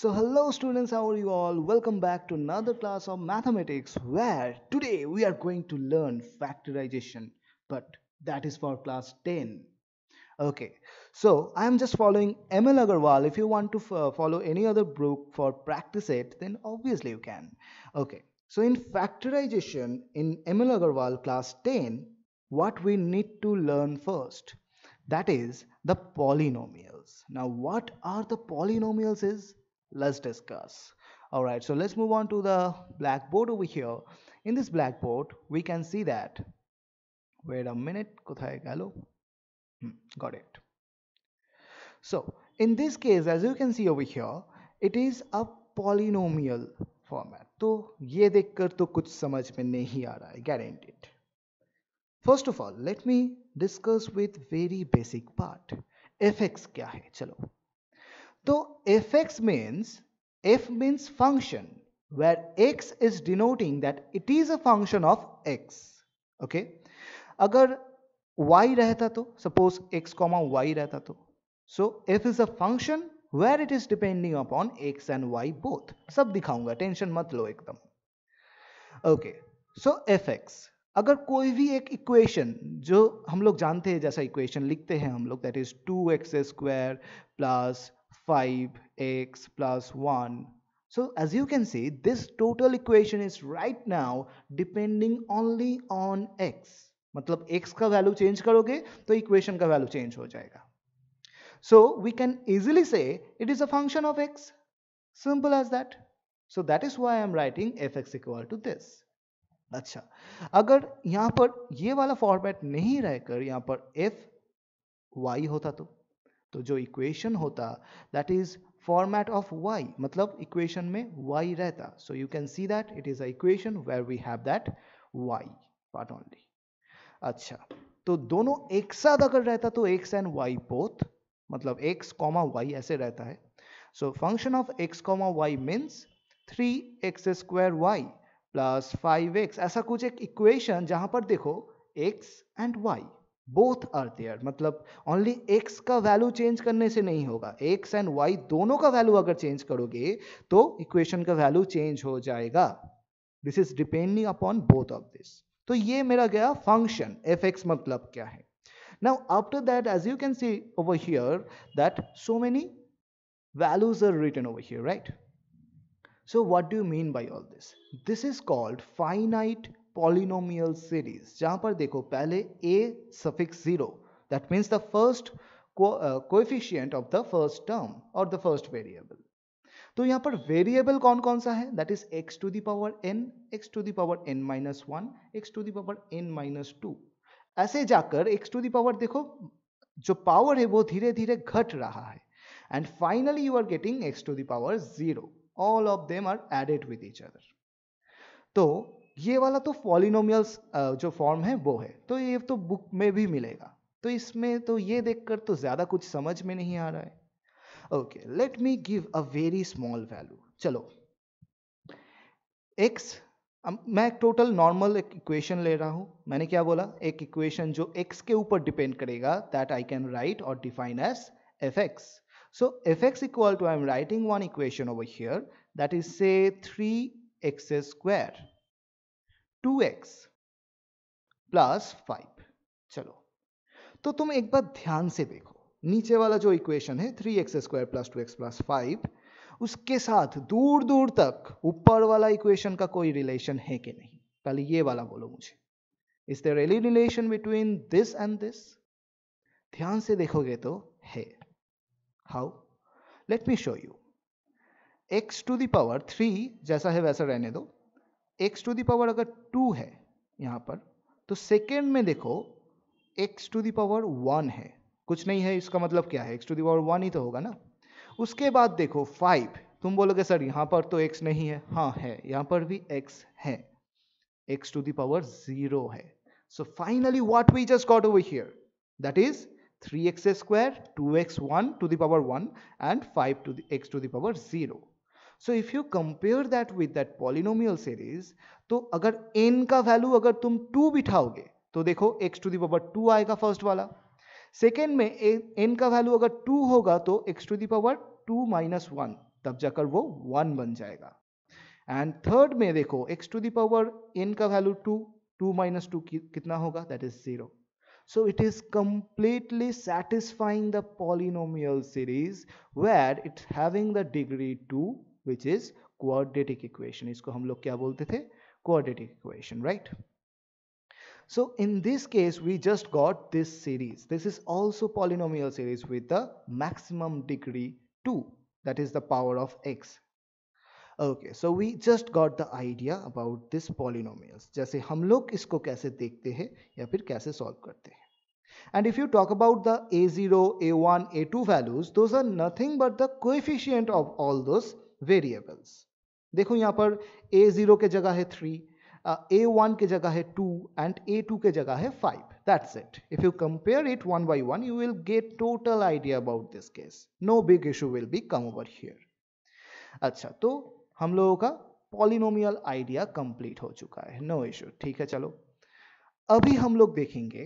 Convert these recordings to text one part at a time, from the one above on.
So hello students, how are you all? Welcome back to another class of mathematics where today we are going to learn factorization but that is for class 10. Okay, so I am just following ML Agarwal. If you want to uh, follow any other book for practice it, then obviously you can. Okay, so in factorization in ML Agarwal class 10, what we need to learn first, that is the polynomials. Now what are the polynomials is? let's discuss all right so let's move on to the blackboard over here in this blackboard we can see that wait a minute hello hmm, got it so in this case as you can see over here it is a polynomial format तो ये देखकर तो कुछ समझ में नहीं आ रहा है guaranteed first of all let me discuss with very basic part fx क्या है चलो तो F X means F means function where X is denoting that it is a function of X okay अगर वाई रहता तो suppose X comma Y रहता तो so F is a function where it is depending upon X and Y both सब दिखाऊंगा tension मत लो एकदम okay so f x अगर कोई भी एक इक्वेशन जो हम लोग जानते हैं जैसा इक्वेशन लिखते हैं हम लोग that is two x square plus 5x plus 1 so as you can see this total equation is right now depending only on x मतलब x का वैल्यू चेंज करोगे तो इक्वेशन का वैल्यू चेंज हो जाएगा so we can easily say it is a function of x simple as that so that is why i am writing fx equal to this अच्छा अगर यहाँ पर ये वाला फॉर्मेट नहीं रहकर यहाँ पर एफ वाई होता तो तो जो इक्वेशन होता that is format of Y मतलब इक्वेशन में वाई रहता so you can see that it is a equation we have that Y part only अच्छा तो दोनों एक साथ अगर रहता तो एक्स एंड वाई पोथ मतलब एक्स कॉमा वाई ऐसे रहता है so function of x comma y means three x square y plus five x ऐसा कुछ एक इक्वेशन जहां पर देखो x and Y both are there मतलब ओनली एक्स का वैल्यू चेंज करने से नहीं होगा एक्स एंड वाई दोनों का वैल्यू अगर चेंज करोगे तो इक्वेशन का वैल्यू चेंज हो जाएगा this is depending upon both of this तो ये मेरा गया फंक्शन एफ एक्स मतलब क्या है now after that as you can see over here that so many values are return over here right so what do you mean by this this this is called polynomial series जहां पर देखो पहले a suffix zero that means the first coefficient of the first term और the first variable तो यहां पर variable कौन कौन सा है that is x to the power n x to the power n minus one x to the power n minus two ऐसे जाकर एक्स टू दावर देखो जो पावर है वो धीरे धीरे घट रहा है and finally you are getting x to the power zero all of them are added with each other तो ये वाला तो पॉलिनोमियल्स जो फॉर्म है वो है तो ये तो बुक में भी मिलेगा तो इसमें तो ये देखकर तो ज़्यादा कुछ समझ में नहीं आ रहा है okay let me give a very small value चलो एक्स मैं टोटल नॉर्मल एक इक्वेशन ले रहा हूँ मैंने क्या बोला एक इक्वेशन जो एक्स के ऊपर डिपेंड करेगा दैट आई कैन राइट और define as f x so f x equal to I am writing one equation over here that is say three x square two x plus five चलो तो तुम एक बार ध्यान से देखो नीचे वाला जो इक्वेशन है three x square plus two x plus five उसके साथ दूर दूर तक ऊपर वाला इक्वेशन का कोई रिलेशन है कि नहीं पहले ये वाला बोलो मुझे is there any relation between this and this ध्यान से देखोगे तो है how let me show you x to the power three जैसा है वैसा रहने दो एक्स टू दावर अगर टू है यहाँ पर तो सेकेंड में देखो एक्स टू दावर वन है कुछ नहीं है इसका मतलब क्या है एक्स टू दावर वन ही तो होगा ना उसके बाद देखो फाइव तुम बोलोगे सर यहाँ पर तो एक्स नहीं है हाँ है यहाँ पर भी एक्स है एक्स टू दावर जीरो है so finally what we just got over here that is three x square two x one to the power one and five two x to the power zero so if you compare that with that polynomial series तो अगर N का value अगर तुम to बिठाओगे तो देखो x to the power two आएगा first वाला सेकेंड में एन का वैल्यू अगर टू होगा तो x to the power two minus one तब जाकर वो वन बन जाएगा एंड थर्ड में देखो एक्स टू दावर एन का value two two minus two कितना होगा that is zero so it is completely satisfying the polynomial series where it having the degree two Which is quadratic equation. इसको हम लोग क्या बोलते थे So in this case, we just got this series. This is also polynomial series with the maximum degree 2, that is the power of x. Okay, so we just got the idea about this polynomials. जैसे हम लोग इसको कैसे देखते हैं या फिर solve करते And if you talk about the a0, a1, a2 values, those are nothing but the coefficient of all those variables देखो यहाँ पर ए जीरो के जगह है थ्री ए वन के जगह है टू एंड ए टू के जगह है five that's it if you compare it one by one you will get total idea about this case no big issue will be come over here अच्छा तो हम लोगों का पॉलिनोमियल आइडिया कंप्लीट हो चुका है नो इशू ठीक है चलो अभी हम लोग देखेंगे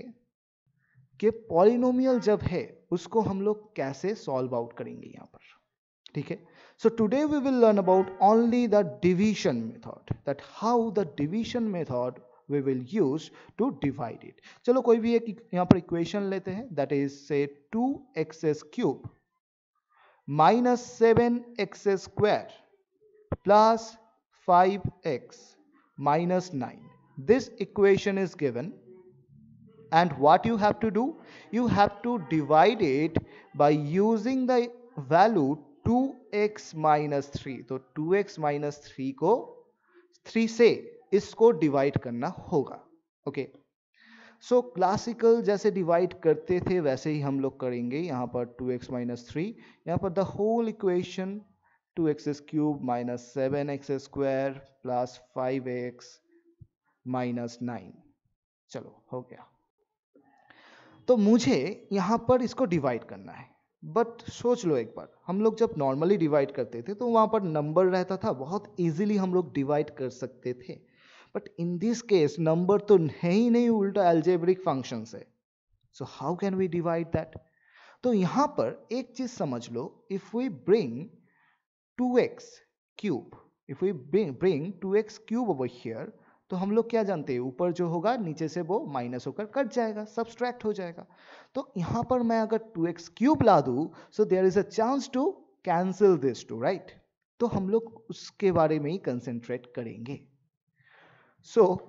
कि पॉलिनोमियल जब है उसको हम लोग कैसे सॉल्व आउट करेंगे यहाँ पर ठीक so today we will learn about only the division method that how the division method we will use to divide it चलो कोई भी एक यहाँ पर equation लेते हैं that is say 2x cube minus 7x square plus 5x minus 9 this equation is given and what you have to do you have to divide it by using the value two x minus three तो two x minus three को three से इसको divide करना होगा okay so classical जैसे divide करते थे वैसे ही हम लोग करेंगे यहाँ पर टू एक्स माइनस थ्री यहाँ पर the whole equation two x cube minus seven x square plus five x minus nine चलो हो गया तो मुझे यहाँ पर इसको डिवाइड करना है बट सोच लो एक बार हम लोग जब नॉर्मली डिवाइड करते थे तो वहाँ पर नंबर रहता था बहुत ईजिली हम लोग डिवाइड कर सकते थे but in this case number तो है ही नहीं उल्टा एल्जेब्रिक फंक्शन है so how can we divide that तो यहाँ पर एक चीज समझ लो if we bring two x cube if we bring two x cube over here तो हम लोग क्या जानते हैं ऊपर जो होगा नीचे से वो माइनस होकर कट जाएगा सब्सट्रैक्ट हो जाएगा तो यहाँ पर मैं अगर टू एक्स क्यूब ला दूँ so there is a chance to cancel this two right तो हम लोग उसके बारे में ही कंसेंट्रेट करेंगे सो so,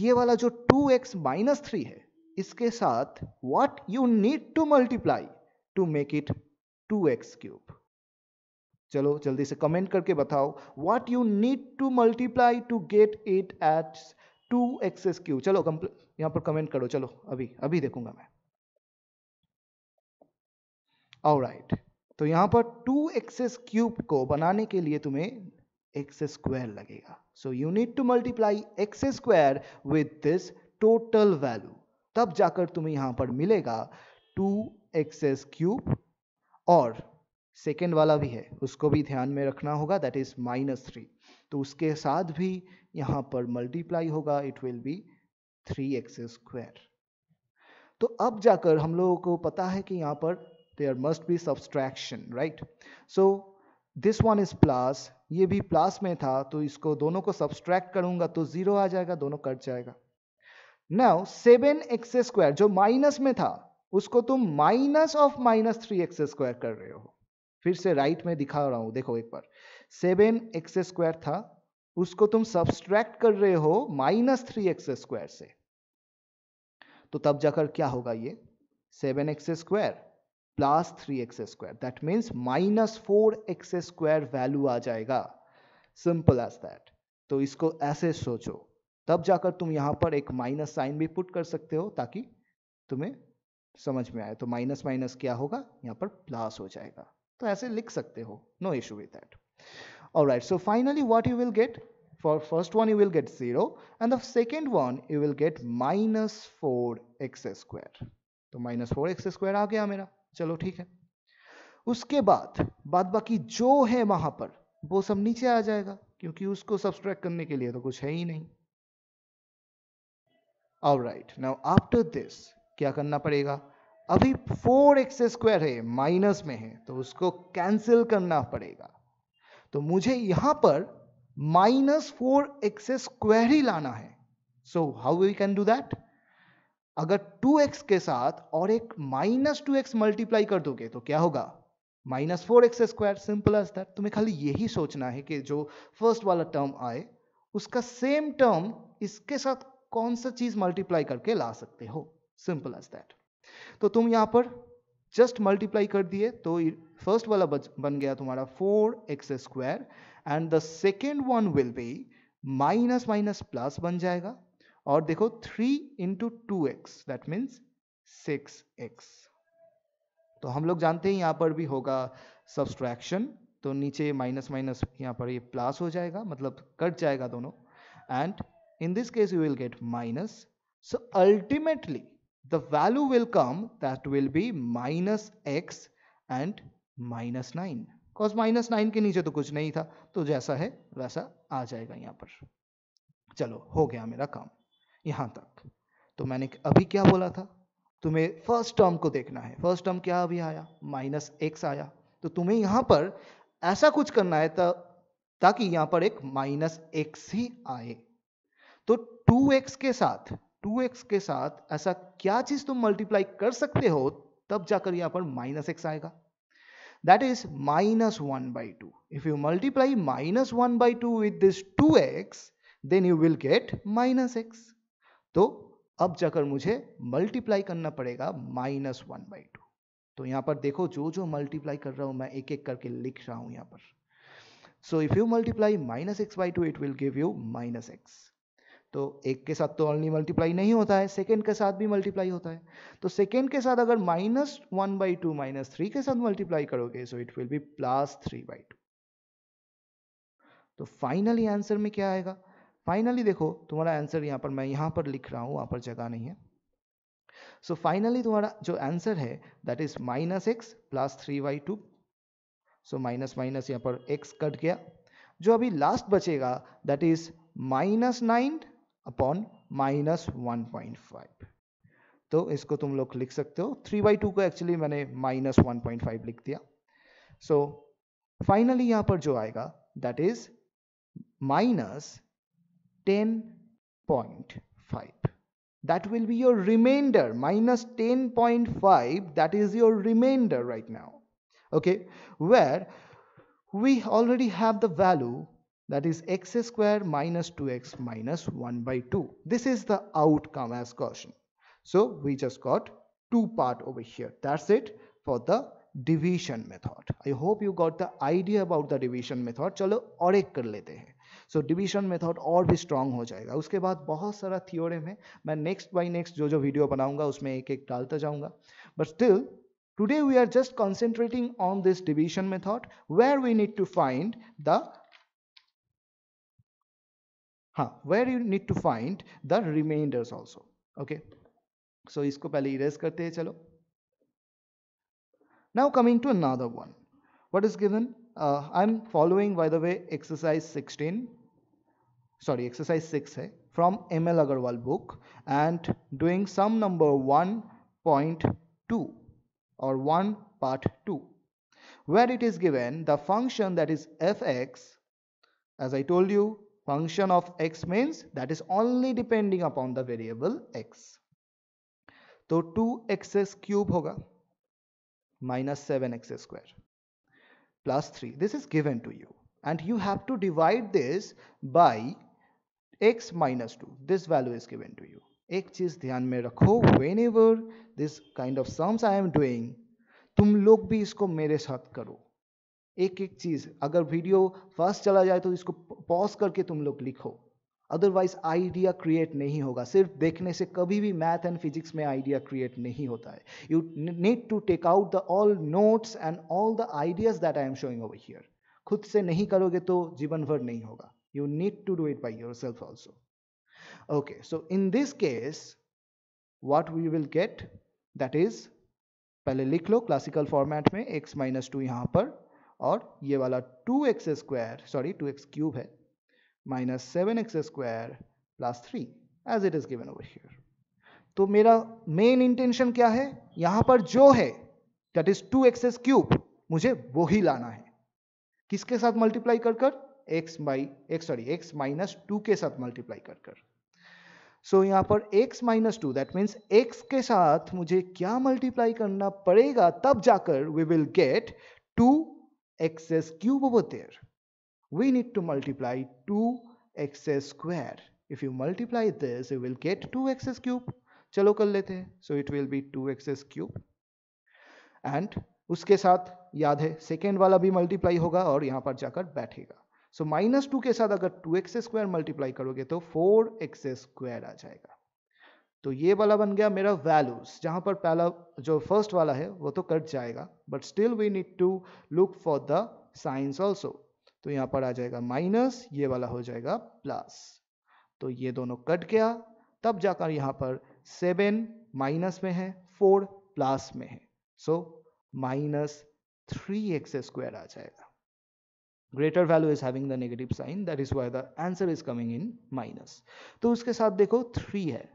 ये वाला जो टू एक्स माइनस थ्री है इसके साथ what you need to multiply to make it two x cube चलो जल्दी से कमेंट करके बताओ what you need to multiply to get at at two x cube चलो यहां पर कमेंट करो चलो अभी अभी देखूंगा मैं और राइट तो यहां पर टू एक्सेस क्यूब को बनाने के लिए तुम्हें एक्स स्क्वायर लगेगा so you need to multiply x square with this total value तब जाकर तुम्हें यहां पर मिलेगा टू एक्सेस क्यूब और सेकेंड वाला भी है उसको भी ध्यान में रखना होगा दैट इज़ माइनस थ्री तो उसके साथ भी यहाँ पर मल्टीप्लाई होगा it will be three x square तो अब जाकर हम लोगों को पता है कि यहाँ पर there must be subtraction right so this one is plus ये भी प्लस में था तो इसको दोनों को सब्सट्रैक्ट करूंगा तो जीरो आ जाएगा दोनों कट जाएगा नाउ सेवन एक्स स्क्वायर जो माइनस में था उसको तुम minus of minus three x square कर रहे हो फिर से राइट में दिखा रहा हूं देखो एक बार सेवन एक्स स्क्वायर था उसको तुम सब्सट्रैक्ट कर रहे हो माइनस थ्री एक्स स्क्वायर से तो तब जाकर क्या होगा ये seven x square plus three x square that means minus four x square value आ जाएगा सिंपल एज दैट तो इसको ऐसे सोचो तब जाकर तुम यहां पर एक माइनस साइन भी पुट कर सकते हो ताकि तुम्हें समझ में आए तो माइनस माइनस क्या होगा यहां पर प्लस हो जाएगा तो ऐसे लिख सकते हो no issue with that alright so finally what you will get for first one you will get zero and the the one you will get minus four x square तो माइनस फोर एक्स स्क्वायर आ गया मेरा चलो ठीक है उसके बाद बाद बाकी जो है वहां पर वो सब नीचे आ जाएगा क्योंकि उसको सब्सट्रैक्ट करने के लिए तो कुछ है ही नहीं ऑलराइट नाउ आफ्टर दिस क्या करना पड़ेगा अभी फोर एक्स स्क्वायर है माइनस में है तो उसको कैंसिल करना पड़ेगा तो मुझे यहां पर माइनस फोर एक्स स्क्वायर ही लाना है so how we can do that अगर 2x के साथ और एक माइनस टू मल्टीप्लाई कर दोगे तो क्या होगा minus four x square simple as that तुम्हें खाली यही सोचना है कि जो फर्स्ट वाला टर्म आए उसका सेम टर्म इसके साथ कौन सा चीज मल्टीप्लाई करके ला सकते हो सिंपल एज दैट तो तुम यहाँ पर जस्ट मल्टीप्लाई कर दिए तो फर्स्ट वाला बन गया तुम्हारा four x square and the second one will be minus minus plus बन जाएगा और देखो three into two x that means six x तो हम लोग जानते हैं यहाँ पर भी होगा सब्सट्रैक्शन तो नीचे माइनस माइनस यहाँ पर ये प्लस हो जाएगा मतलब कट जाएगा दोनों and in this case you will get minus so ultimately the value will come that will be minus x and minus nine cause minus nine के नीचे तो कुछ नहीं था तो जैसा है वैसा आ जाएगा यहाँ पर चलो हो गया मेरा काम यहाँ तक तो मैंने अभी क्या बोला था तुम्हें फर्स्ट टर्म को देखना है फर्स्ट टर्म क्या अभी आया माइनस एक्स आया तो तुम्हें यहाँ पर ऐसा कुछ करना है ताकि यहाँ पर एक माइनस एक्स ही आए तो टू एक्स के साथ टू एक्स के साथ ऐसा क्या चीज तुम मल्टीप्लाई कर सकते हो तब जाकर यहां पर माइनस एक्स आएगा that is minus one by two if you multiply minus one by two with this two x then you will get minus x तो अब जाकर मुझे मल्टीप्लाई करना पड़ेगा माइनस वन बाई टू तो यहां पर देखो जो जो मल्टीप्लाई कर रहा हूं मैं एक एक करके लिख रहा हूं यहां पर so if you multiply minus x by two it will give you minus x तो एक के साथ तो ऑनली मल्टीप्लाई नहीं होता है सेकेंड के साथ भी मल्टीप्लाई होता है तो सेकेंड के साथ अगर minus one by two minus three के साथ मल्टीप्लाई करोगे so it will be plus three by two तो फाइनली आंसर में क्या आएगा फाइनली देखो तुम्हारा आंसर यहाँ पर मैं यहाँ पर लिख रहा हूँ वहाँ पर जगह नहीं है सो so फाइनली तुम्हारा जो आंसर है that is minus x plus three by two so minus minus यहाँ पर एक्स कट गया जो अभी लास्ट बचेगा that is minus nine upon minus one point five तो इसको तुम लोग लिख सकते हो थ्री बाई टू को एक्चुअली मैंने माइनस वन पॉइंट फाइव लिख दिया सो फाइनली यहाँ पर जो आएगा that is minus ten point five that will be your be minus ten point five that is your remainder right now okay where we already have the value that is x square minus 2x minus 1 by 2. This is the outcome as Gaussian. So we just got two part over here. That's it for the division method. I hope you got the idea about the division method. Chalo और एक कर लेते हैं so division method और भी strong हो जाएगा उसके बाद बहुत सारा थियोरम है मैं नेक्स्ट बाई नेक्स्ट jo जो वीडियो बनाऊंगा उसमें ek एक डालता जाऊंगा but still today we are just concentrating on this division method where we need to find the where you need to find the remainders also okay so isko pehle erase karte now coming to another one what is given uh, I'm following by the way exercise 16 sorry exercise 6 hai, from ML Agarwal book and doing sum number 1.2 or 1 part 2 where it is given the function that is fx as I told you function of x means that is only depending upon the variable x तो two access cube होगा minus seven x square plus three this is given to you and you have to divide this by x minus two this value is given to you एक चीज ध्यान में रखो whenever this kind of sums I am doing तुम लोग भी इसको मेरे साथ करो एक एक चीज़ अगर वीडियो फर्स्ट चला जाए तो इसको पॉज करके तुम लोग लिखो अदरवाइज आइडिया क्रिएट नहीं होगा सिर्फ देखने से कभी भी मैथ एंड फिजिक्स में आइडिया क्रिएट नहीं होता है you need to take out the all notes and all the ideas that I am showing over here खुद से नहीं करोगे तो जीवन भर नहीं होगा you need to do it by yourself also okay so in this case what we will get that is पहले लिख लो क्लासिकल फॉर्मेट में x माइनस टू यहाँ पर और ये वाला two x square sorry two x cube है minus seven x square plus three as it is given over here तो मेरा मेन इंटेंशन क्या है यहां पर जो है that is two x cube मुझे वो ही लाना है किसके साथ मल्टीप्लाई कर कर x by x sorry x minus two के साथ मल्टीप्लाई कर कर सो so, यहां पर x minus two that means x के साथ मुझे क्या मल्टीप्लाई करना पड़ेगा तब जाकर we will get two x's cube over there. We need to multiply 2x square. If you multiply this, you will get 2x cube. चलो कर लेते हैं so it will be two access cube and उसके साथ याद है second वाला भी मल्टीप्लाई होगा और यहाँ पर जाकर बैठेगा सो माइनस टू के साथ अगर टू एक्स स्क्वायर मल्टीप्लाई करोगे तो फोर एक्स स्क्वायर आ जाएगा तो ये वाला बन गया मेरा वैल्यूज जहां पर पहला जो फर्स्ट वाला है वो तो कट जाएगा but still we need to look for the signs also तो यहां पर आ जाएगा माइनस ये वाला हो जाएगा प्लस तो ये दोनों कट गया तब जाकर यहां पर सेवन माइनस में है फोर प्लस में है so minus three x square आ जाएगा greater value is having the negative sign that is why the answer is coming in minus तो उसके साथ देखो थ्री है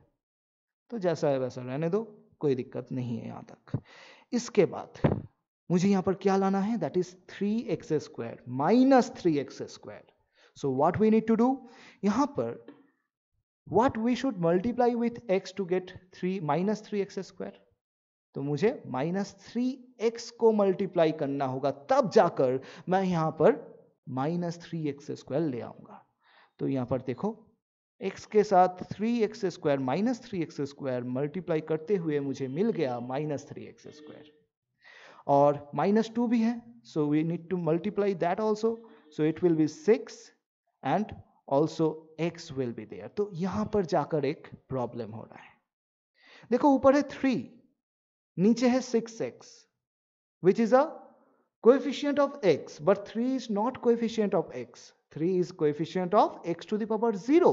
तो जैसा है वैसा रहने दो कोई दिक्कत नहीं है यहाँ तक इसके बाद मुझे यहाँ पर क्या लाना है that is three x square minus three x square so what we need to do यहाँ पर what we should multiply with x to get three minus three x square तो मुझे माइनस थ्री एक्स को multiply करना होगा तब जाकर मैं यहाँ पर माइनस थ्री एक्स स्क्वायर ले आऊंगा तो यहाँ पर देखो x के साथ three x square minus three x square multiply करते हुए मुझे मिल गया माइनस थ्री एक्स स्क्वायर और माइनस टू भी है so we need to multiply that also so it will be six and also x will be there तो यहाँ पर जाकर एक प्रॉब्लम हो रहा है देखो ऊपर है थ्री नीचे है six x which is a coefficient of x but three is not coefficient of x three is coefficient of x to the power zero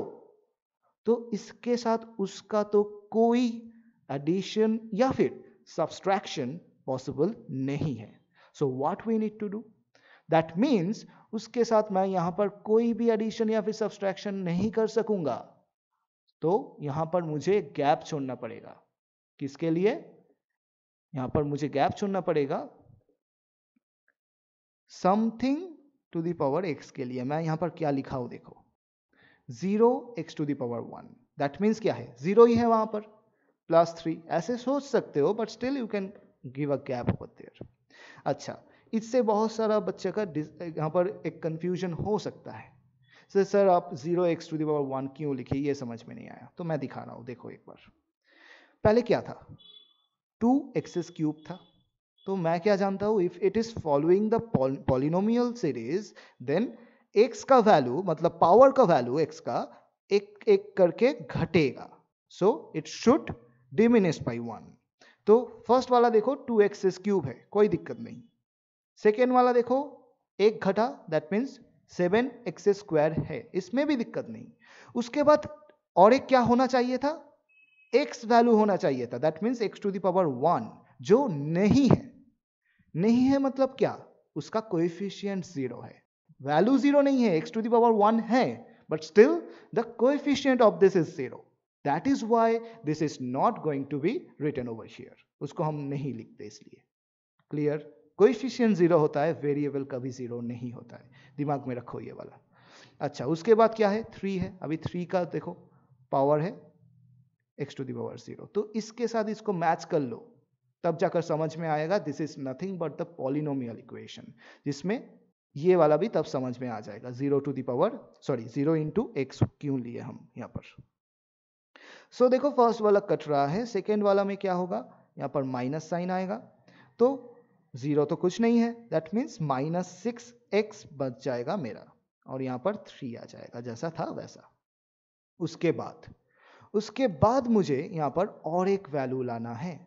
तो इसके साथ उसका तो कोई एडिशन या फिर सब्सट्रैक्शन पॉसिबल नहीं है so what we need to do that means उसके साथ मैं यहां पर कोई भी एडिशन या फिर सब्सट्रैक्शन नहीं कर सकूंगा तो यहां पर मुझे गैप छोड़ना पड़ेगा किसके लिए यहां पर मुझे गैप छोड़ना पड़ेगा समथिंग टू दावर एक्स के लिए मैं यहां पर क्या लिखा हूं देखो zero x to the power one that means क्या है जीरो ही है वहां पर प्लस थ्री ऐसे सोच सकते हो but still you can give a gap over there अच्छा इससे बहुत सारा बच्चे का यहाँ पर एक कन्फ्यूजन हो सकता है सर सर आप zero x to the power one क्यों लिखी ये समझ में नहीं आया तो मैं दिखा रहा हूँ देखो एक बार पहले क्या था टू एक्सेस क्यूब था तो मैं क्या जानता हूँ if it is following the polynomial series then x का वैल्यू मतलब पावर का वैल्यू एक्स का एक एक करके घटेगा so it should diminish by one तो फर्स्ट वाला देखो टू एक्स इज क्यूब है कोई दिक्कत नहीं सेकेंड वाला देखो एक घटा that means seven x square है इसमें भी दिक्कत नहीं उसके बाद और एक क्या होना चाहिए था एक्स वैल्यू होना चाहिए था that means x to the power one जो नहीं है नहीं है मतलब क्या उसका कोएफिशिएंट जीरो है वैल्यू जीरो नहीं है एक्स टू दावर वन है but still the coefficient of this is zero that is why this is not going to be written over there उसको हम नहीं लिखते इसलिए क्लियर कोएफिशिएंट जीरो होता है वेरिएबल कभी जीरो नहीं होता है दिमाग में रखो ये वाला अच्छा उसके बाद क्या है थ्री है अभी थ्री का देखो पावर है एक्स टू दावर जीरो तो इसके साथ इसको मैच कर लो तब जाकर समझ में आएगा this is nothing but the polynomial equation जिसमें ये वाला भी तब समझ में आ जाएगा zero to the power sorry zero into x क्यों लिए हम यहाँ पर सो so, देखो फर्स्ट वाला कट रहा है सेकेंड वाला में क्या होगा यहाँ पर माइनस साइन आएगा तो जीरो तो कुछ नहीं है that means minus six x बच जाएगा मेरा और यहाँ पर थ्री आ जाएगा जैसा था वैसा उसके बाद उसके बाद मुझे यहाँ पर और एक वैल्यू लाना है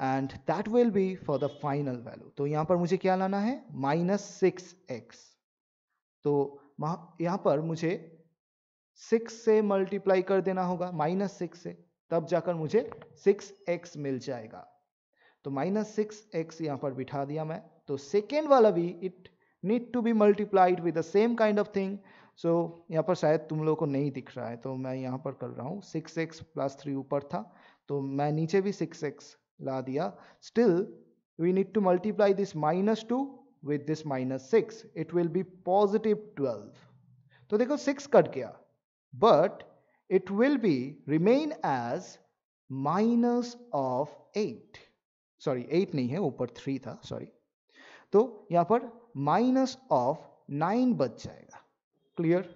and that will be for the final value तो यहाँ पर मुझे क्या लाना है माइनस सिक्स एक्स तो यहाँ पर मुझे सिक्स से मल्टीप्लाई कर देना होगा माइनस सिक्स से तब जाकर मुझे सिक्स एक्स मिल जाएगा तो माइनस सिक्स एक्स यहाँ पर बिठा दिया मैं तो सेकेंड वाला भी it need to be multiplied with the same kind of thing सो यहाँ पर शायद तुम लोगों को नहीं दिख रहा है तो मैं यहाँ पर कर रहा हूँ सिक्स एक्स प्लस थ्री ऊपर था तो मैं नीचे भी सिक्स एक्स ला दिया still we need to multiply this minus two with this minus six it will be positive twelve तो देखो सिक्स कट गया but it will be remain as minus of eight sorry eight नहीं है ऊपर three था sorry तो यहां पर माइनस ऑफ नाइन बच जाएगा क्लियर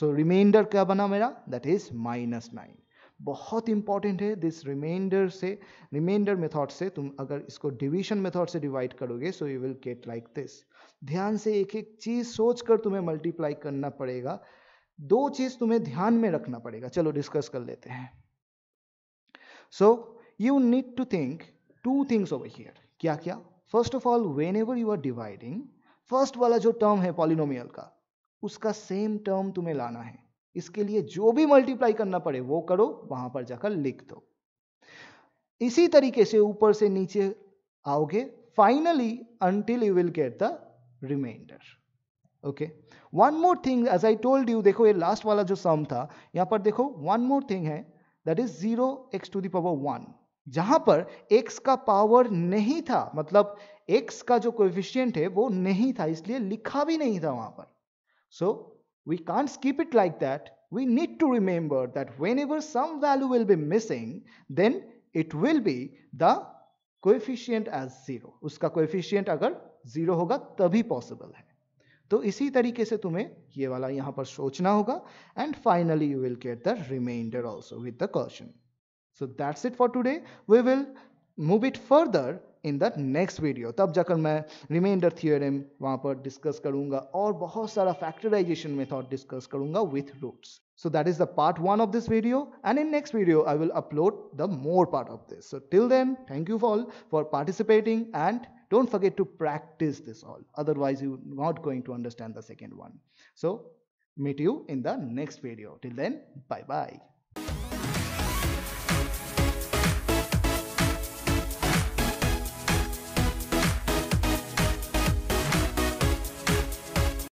सो रिमाइंडर क्या बना मेरा दैट इज माइनस नाइन बहुत इंपॉर्टेंट है दिस रिमाइंडर से रिमाइंडर मेथड से तुम अगर इसको डिवीजन मेथड से डिवाइड करोगे so you will get like this ध्यान से एक एक चीज़ सोच कर तुम्हें मल्टीप्लाई करना पड़ेगा दो चीज़ तुम्हें ध्यान में रखना पड़ेगा चलो डिस्कस कर लेते हैं so you need to think two things over here क्या क्या first of all whenever you are dividing first वाला जो टर्म है पॉलिनोमियल का उसका सेम टर्म तुम्हें लाना है इसके लिए जो भी मल्टीप्लाई करना पड़े वो करो वहां पर जाकर लिख दो इसी तरीके से ऊपर से नीचे आओगे finally until you will get the remainder okay one more thing as I told you देखो ये लास्ट वाला जो सम था यहां पर देखो वन मोर थिंग है that is zero x to the power one जहां पर x का पावर नहीं था मतलब x का जो कोएफिशिएंट है वो नहीं था इसलिए लिखा भी नहीं था वहां पर so We can't skip it like that. We need to remember that whenever some value will be missing, then it will be the coefficient as zero उसका कोएफिशिएंट अगर जीरो होगा तभी पॉसिबल है तो इसी तरीके से तुम्हें ये वाला यहाँ पर सोचना होगा and finally you will get the remainder also with the question so that's it for today we will move it further in the next video तब जाकर मैं रिमाइंडर थियोरम वहाँ पर डिस्कस करूँगा और बहुत सारा फैक्टराइजेशन मेथड डिस्कस करूँगा with roots So that is the part one of this video and in next video I will upload the more part of this. So till then thank you all for participating and don't forget to practice this all otherwise you're not going to understand the second one. So meet you in the next video. Till then bye bye.